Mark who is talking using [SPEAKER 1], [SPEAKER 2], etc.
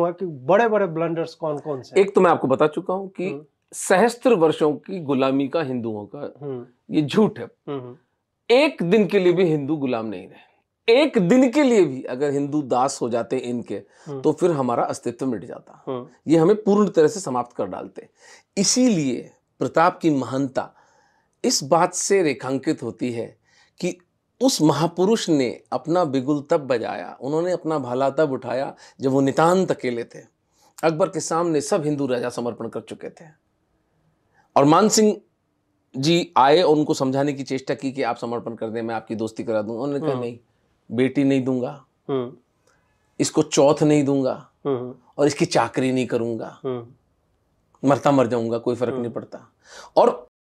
[SPEAKER 1] हुआ कि बड़े बड़े ब्लंडर्स कौन कौन से एक
[SPEAKER 2] तो मैं आपको बता चुका हूँ कि हम्म। सहस्त्र वर्षों की गुलामी का हिंदुओं का हम्म। ये झूठ है हम्म, एक दिन के लिए भी हिंदू गुलाम नहीं रहे एक दिन के लिए भी अगर हिंदू दास हो जाते इनके तो फिर हमारा अस्तित्व मिट जाता ये हमें पूर्ण तरह से समाप्त कर डालते इसीलिए प्रताप की महानता इस बात से रेखांकित होती है कि उस महापुरुष ने अपना बिगुल तब बजाया उन्होंने अपना भाला तब उठाया जब वो नितान्त अकेले थे अकबर के सामने सब हिंदू राजा समर्पण कर चुके थे और मान सिंह जी आए और उनको समझाने की चेष्टा की कि आप समर्पण कर दें मैं आपकी दोस्ती करा दूंगा उन्होंने कहा हम्म। नहीं बेटी नहीं दूंगा हम्म। इसको चौथ नहीं दूंगा हम्म। और इसकी चाकरी नहीं करूंगा मरता मर जाऊंगा कोई फर्क नहीं पड़ता
[SPEAKER 1] और